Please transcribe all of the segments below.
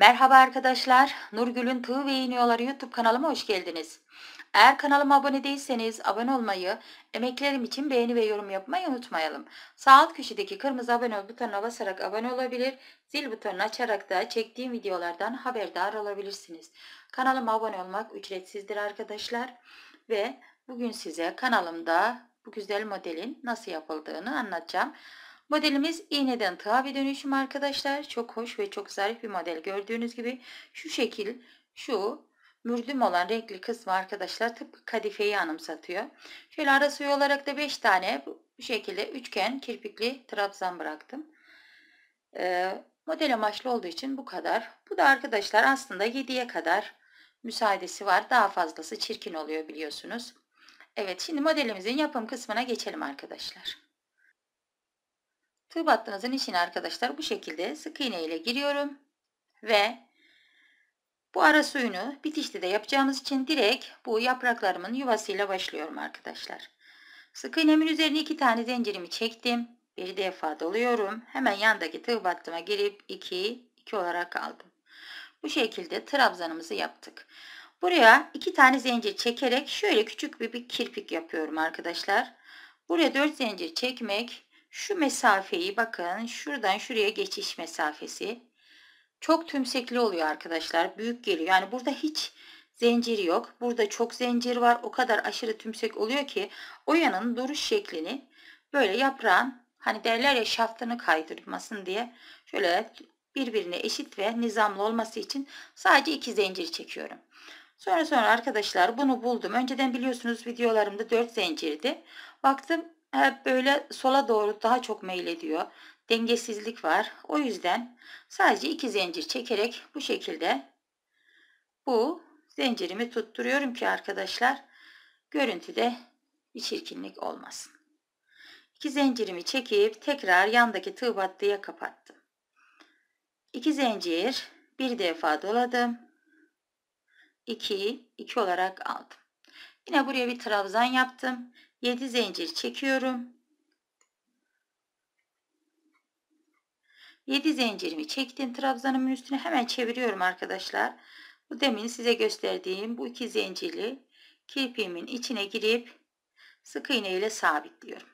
Merhaba arkadaşlar, Nurgül'ün Tığ ve İğniyorları YouTube kanalıma hoş geldiniz. Eğer kanalıma abone değilseniz abone olmayı, emeklerim için beğeni ve yorum yapmayı unutmayalım. Sağ alt köşedeki kırmızı abone ol butonuna basarak abone olabilir, zil butonunu açarak da çektiğim videolardan haberdar olabilirsiniz. Kanalıma abone olmak ücretsizdir arkadaşlar. Ve bugün size kanalımda bu güzel modelin nasıl yapıldığını anlatacağım. Modelimiz iğneden tığa bir dönüşüm arkadaşlar. Çok hoş ve çok zarif bir model. Gördüğünüz gibi şu şekil, şu mürdüm olan renkli kısmı arkadaşlar tıpkı kadifeyi anımsatıyor. Şöyle arası olarak da 5 tane bu şekilde üçgen kirpikli trabzan bıraktım. Ee, model amaçlı olduğu için bu kadar. Bu da arkadaşlar aslında 7'ye kadar müsaadesi var. Daha fazlası çirkin oluyor biliyorsunuz. Evet şimdi modelimizin yapım kısmına geçelim arkadaşlar. Tığ battığınızın içine arkadaşlar bu şekilde sık iğne ile giriyorum. Ve bu ara suyunu bitişte de yapacağımız için direkt bu yapraklarımın yuvasıyla başlıyorum arkadaşlar. Sık iğnemin üzerine iki tane zincirimi çektim. Bir defa doluyorum. Hemen yandaki tığ battıma girip 2 2 olarak aldım. Bu şekilde trabzanımızı yaptık. Buraya iki tane zincir çekerek şöyle küçük bir, bir kirpik yapıyorum arkadaşlar. Buraya 4 zincir çekmek şu mesafeyi bakın şuradan şuraya geçiş mesafesi çok tümsekli oluyor arkadaşlar. Büyük geliyor. Yani burada hiç zinciri yok. Burada çok zincir var. O kadar aşırı tümsek oluyor ki oyanın duruş şeklini böyle yaprağın hani derler ya şaftını kaydırmasın diye şöyle birbirine eşit ve nizamlı olması için sadece iki zincir çekiyorum. Sonra sonra arkadaşlar bunu buldum. Önceden biliyorsunuz videolarımda 4 zincirdi. Baktım hep böyle sola doğru daha çok meylediyor. Dengesizlik var. O yüzden sadece iki zincir çekerek bu şekilde bu zincirimi tutturuyorum ki arkadaşlar görüntüde bir çirkinlik olmasın. İki zincirimi çekip tekrar yandaki tığ battıya kapattım. İki zincir bir defa doladım. 2 2 olarak aldım. Yine buraya bir trabzan yaptım. 7 zincir çekiyorum. 7 zincirimi çektim trabzanımın üstüne hemen çeviriyorum arkadaşlar. Bu demin size gösterdiğim bu iki zincirli kirpiğimin içine girip sık iğne ile sabitliyorum.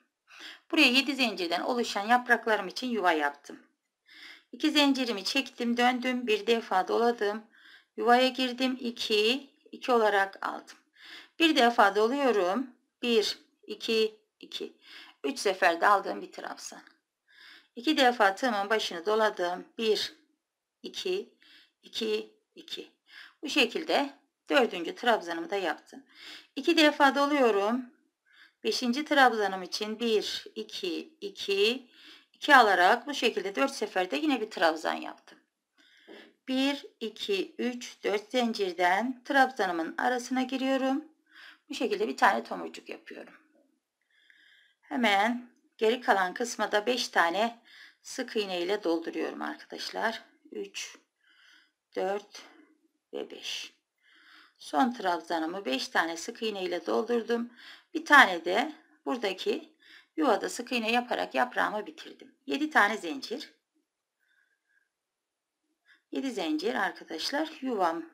Buraya 7 zincirden oluşan yapraklarım için yuva yaptım. 2 zincirimi çektim döndüm bir defa doladım. Yuvaya girdim 2 2 olarak aldım. Bir defa doluyorum 1 2, 2. 3 sefer dalgın bir trabzan. 2 defa tığımın başını doladım. 1, 2, 2, 2. Bu şekilde dördüncü trabzanımı da yaptım. 2 defa doluyorum. 5. trabzanım için 1, 2, 2, 2 alarak bu şekilde 4 seferde yine bir trabzan yaptım. 1, 2, 3, 4 zincirden trabzanımın arasına giriyorum. Bu şekilde bir tane tomurcuk yapıyorum. Hemen geri kalan kısma da 5 tane sık iğne ile dolduruyorum arkadaşlar. 3, 4 ve 5. Son trabzanımı 5 tane sık iğne ile doldurdum. Bir tane de buradaki yuvada sık iğne yaparak yaprağımı bitirdim. 7 tane zincir. 7 zincir arkadaşlar yuvam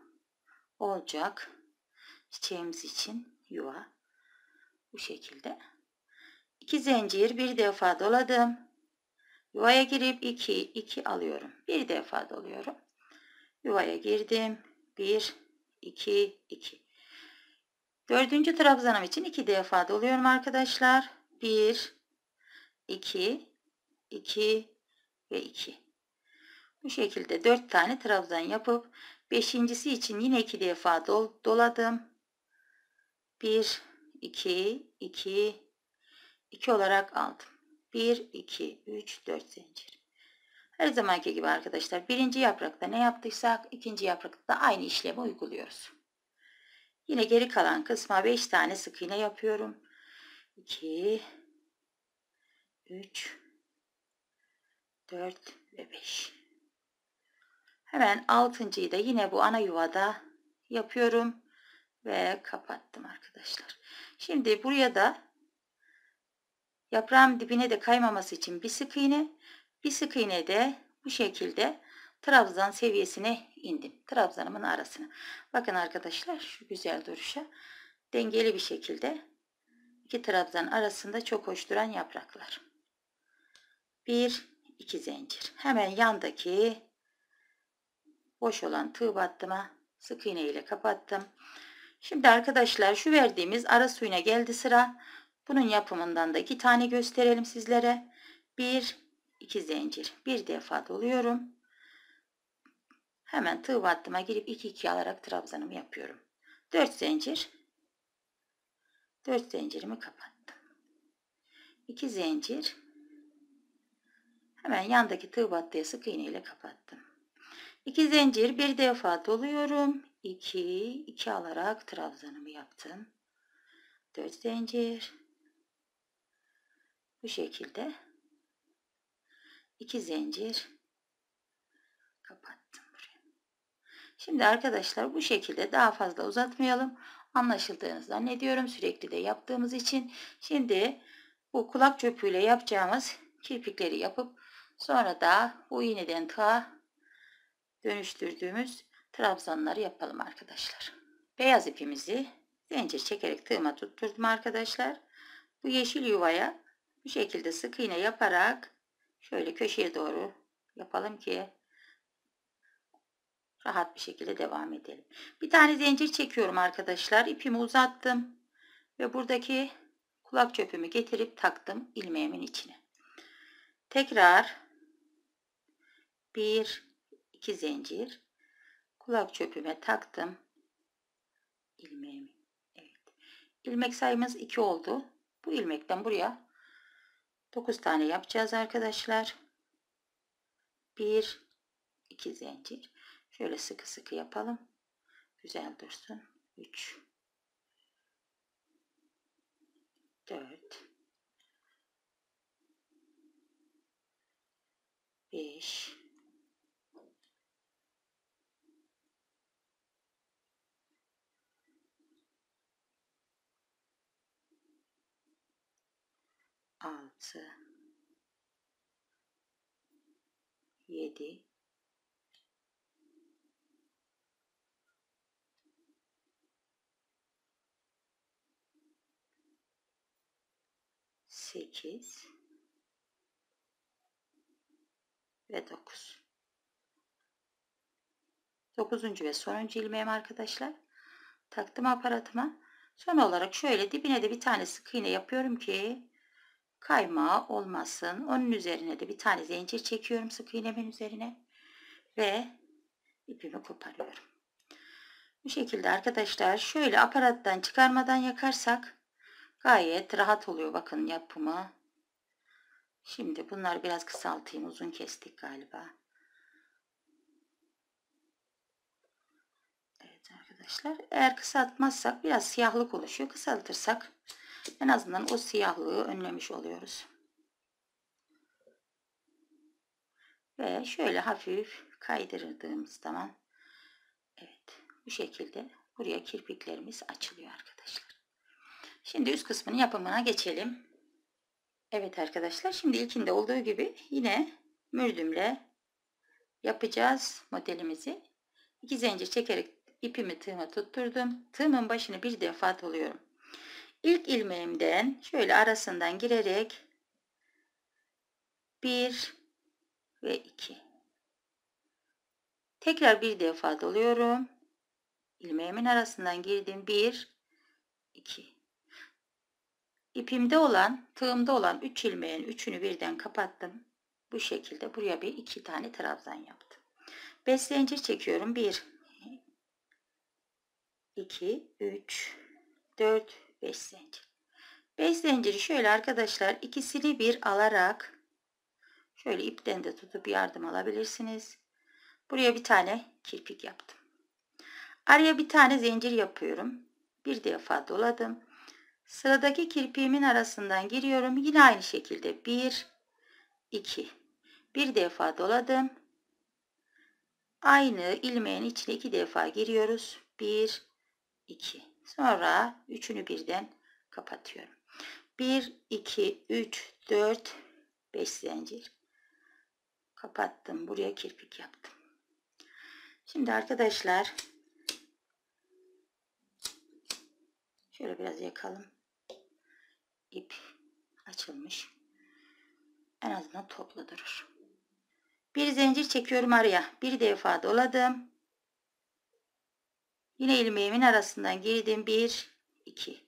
olacak. Çiçeğimiz için yuva bu şekilde. 2 zincir bir defa doladım. Yuvaya girip 2 2 alıyorum. Bir defa doluyorum. Yuvaya girdim. 1 2 2. Dördüncü trabzanım için 2 defa doluyorum arkadaşlar. 1 2 2 ve 2. Bu şekilde 4 tane trabzan yapıp beşincisi için yine 2 defa dol doladım. 1 2 2 2 olarak aldım. 1, 2, 3, 4 zincir. Her zamanki gibi arkadaşlar birinci yaprakta ne yaptıysak ikinci yaprakta da aynı işlemi uyguluyoruz. Yine geri kalan kısma 5 tane sık iğne yapıyorum. 2, 3, 4 ve 5. Hemen altıncıyı da yine bu ana yuvada yapıyorum ve kapattım arkadaşlar. Şimdi buraya da Yaprağın dibine de kaymaması için bir sık iğne, bir sık iğne de bu şekilde trabzan seviyesine indim. Trabzanımın arasına. Bakın arkadaşlar şu güzel duruşa. Dengeli bir şekilde iki trabzan arasında çok hoş duran yapraklar. Bir, iki zincir. Hemen yandaki boş olan tığ battıma sık iğne ile kapattım. Şimdi arkadaşlar şu verdiğimiz ara suyuna geldi sıra. Bunun yapımından da iki tane gösterelim sizlere. Bir, iki zincir. Bir defa doluyorum. Hemen tığ battıma girip iki iki alarak trabzanımı yapıyorum. Dört zincir. Dört zincirimi kapattım. İki zincir. Hemen yandaki tığ battıya sık iğne ile kapattım. İki zincir bir defa doluyorum. 2 iki alarak trabzanımı yaptım. Dört zincir bu şekilde iki zincir kapattım buraya. Şimdi arkadaşlar bu şekilde daha fazla uzatmayalım. Anlaşıldığını zannediyorum sürekli de yaptığımız için. Şimdi bu kulak çöpüyle yapacağımız kirpikleri yapıp sonra da bu iğneden ta dönüştürdüğümüz trabzanları yapalım arkadaşlar. Beyaz ipimizi zincir çekerek tığıma tutturdum arkadaşlar. Bu yeşil yuvaya bu şekilde sık iğne yaparak şöyle köşeye doğru yapalım ki rahat bir şekilde devam edelim. Bir tane zincir çekiyorum arkadaşlar. İpimi uzattım ve buradaki kulak çöpümü getirip taktım ilmeğimin içine. Tekrar bir iki zincir kulak çöpüme taktım ilmeğimi. Evet. İlmek sayımız 2 oldu. Bu ilmekten buraya 9 tane yapacağız arkadaşlar. 1 2 zincir. Şöyle sıkı sıkı yapalım. Güzel dursun. 3 4 5 altı, yedi, sekiz ve dokuz. Dokuzuncu ve sonuncu ilmeğim arkadaşlar. Taktım aparatıma. Son olarak şöyle dibine de bir tane sık iğne yapıyorum ki kaymağı olmasın. Onun üzerine de bir tane zincir çekiyorum sık iğnemin üzerine ve ipimi koparıyorum. Bu şekilde arkadaşlar şöyle aparattan çıkarmadan yakarsak gayet rahat oluyor bakın yapımı. Şimdi bunları biraz kısaltayım uzun kestik galiba. Evet arkadaşlar eğer kısaltmazsak biraz siyahlık oluşuyor kısaltırsak en azından o siyahlığı önlemiş oluyoruz. Ve şöyle hafif kaydırdığımız zaman evet bu şekilde buraya kirpiklerimiz açılıyor arkadaşlar. Şimdi üst kısmının yapımına geçelim. Evet arkadaşlar şimdi ilkinde olduğu gibi yine mürdümle yapacağız modelimizi. İki zincir çekerek ipimi tığıma tutturdum. Tığımın başını bir defa doluyorum. İlk ilmeğimden şöyle arasından girerek 1 ve 2 tekrar bir defa doluyorum ilmeğimin arasından girdim 1 2 ipimde olan tığımda olan 3 üç ilmeğin üçünü birden kapattım bu şekilde buraya bir iki tane trabzan yaptım Beş zincir çekiyorum 1 2 3 4 5 zincir. 5 zinciri şöyle arkadaşlar ikisini bir alarak şöyle ipten de tutup yardım alabilirsiniz. Buraya bir tane kirpik yaptım. Araya bir tane zincir yapıyorum. Bir defa doladım. Sıradaki kirpiğimin arasından giriyorum. Yine aynı şekilde 1 2 bir defa doladım. Aynı ilmeğin içine iki defa giriyoruz. 1 2 Sonra üçünü birden kapatıyorum. 1, 2, 3, 4, 5 zincir. Kapattım. Buraya kirpik yaptım. Şimdi arkadaşlar şöyle biraz yakalım. İp açılmış. En azından toplu durur. Bir zincir çekiyorum araya. Bir defa doladım. Yine ilmeğimin arasından girdim. 1, 2.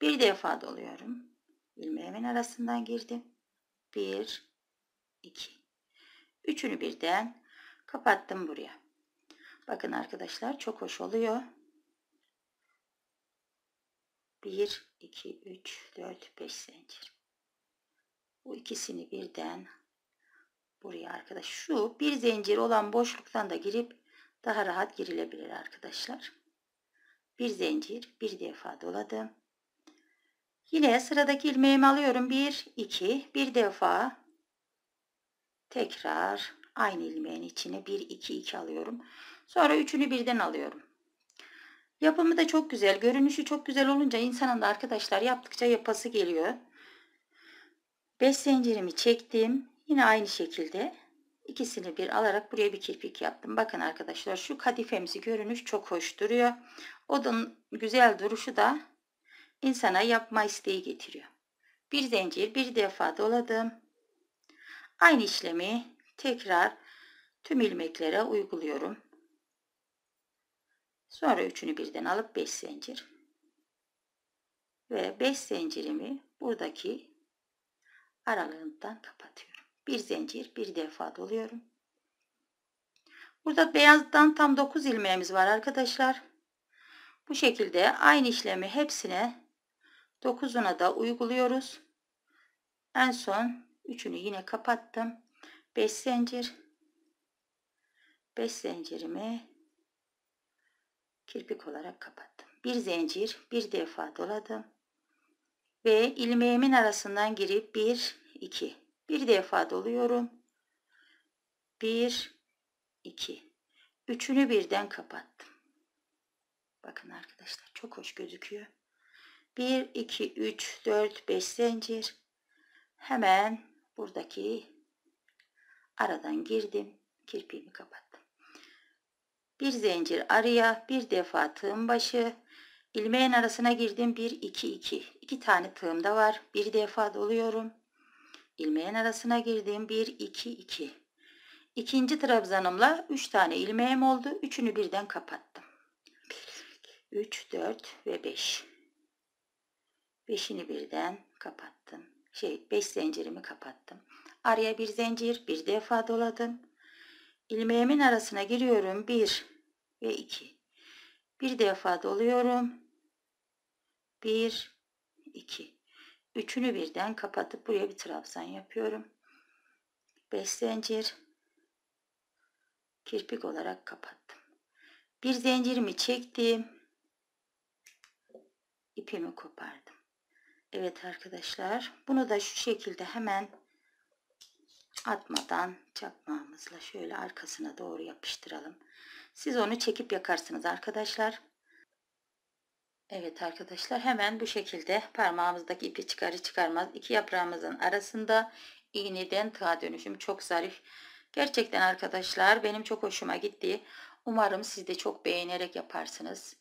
Bir defa doluyorum. İlmeğimin arasından girdim. 1, 2. Üçünü birden kapattım buraya. Bakın arkadaşlar çok hoş oluyor. 1, 2, 3, 4, 5 zincir. Bu ikisini birden buraya arkadaş. Şu bir zincir olan boşluktan da girip daha rahat girilebilir arkadaşlar bir zincir bir defa doladım. Yine sıradaki ilmeğimi alıyorum. bir iki bir defa tekrar aynı ilmeğin içine bir iki iki alıyorum. Sonra üçünü birden alıyorum. Yapımı da çok güzel. Görünüşü çok güzel olunca insanın da arkadaşlar yaptıkça yapası geliyor. Beş zincirimi çektim. Yine aynı şekilde İkisini bir alarak buraya bir kirpik yaptım. Bakın arkadaşlar şu kadifemsi görünüş çok hoş duruyor. Odanın güzel duruşu da insana yapma isteği getiriyor. Bir zincir bir defa doladım. Aynı işlemi tekrar tüm ilmeklere uyguluyorum. Sonra üçünü birden alıp 5 zincir. Ve 5 zincirimi buradaki aralığından kapatıyorum bir zincir bir defa doluyorum. Burada beyazdan tam 9 ilmeğimiz var arkadaşlar. Bu şekilde aynı işlemi hepsine 9'una da uyguluyoruz. En son 3'ünü yine kapattım. 5 zincir 5 zincirimi kirpik olarak kapattım. Bir zincir bir defa doladım ve ilmeğimin arasından girip 1 2 bir defa doluyorum. Bir, iki, Üçünü birden kapattım. Bakın arkadaşlar çok hoş gözüküyor. Bir, iki, üç, dört, beş zincir. Hemen buradaki aradan girdim. Kirpiğimi kapattım. Bir zincir araya, bir defa tığım başı, ilmeğin arasına girdim. Bir, iki, iki. İki tane tığım da var. Bir defa doluyorum ilmeğin arasına girdim. 1, 2, 2. ikinci trabzanımla 3 tane ilmeğim oldu. Üçünü birden kapattım. 3, 4 ve 5. beşini birden kapattım. Şey 5 zincirimi kapattım. Araya bir zincir bir defa doladım. ilmeğimin arasına giriyorum. 1 ve 2. Bir defa doluyorum. 1 2. Üçünü birden kapatıp buraya bir trabzan yapıyorum. Beş zincir kirpik olarak kapattım. Bir zincirimi çektim. ipimi kopardım. Evet arkadaşlar bunu da şu şekilde hemen atmadan çakmağımızla şöyle arkasına doğru yapıştıralım. Siz onu çekip yakarsınız arkadaşlar. Evet arkadaşlar hemen bu şekilde parmağımızdaki ipi çıkarı çıkarmaz iki yaprağımızın arasında iğneden tığa dönüşüm çok zarif. Gerçekten arkadaşlar benim çok hoşuma gitti. Umarım siz de çok beğenerek yaparsınız.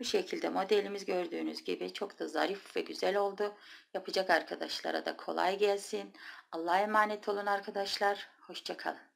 Bu şekilde modelimiz gördüğünüz gibi çok da zarif ve güzel oldu. Yapacak arkadaşlara da kolay gelsin. Allah'a emanet olun arkadaşlar. Hoşçakalın.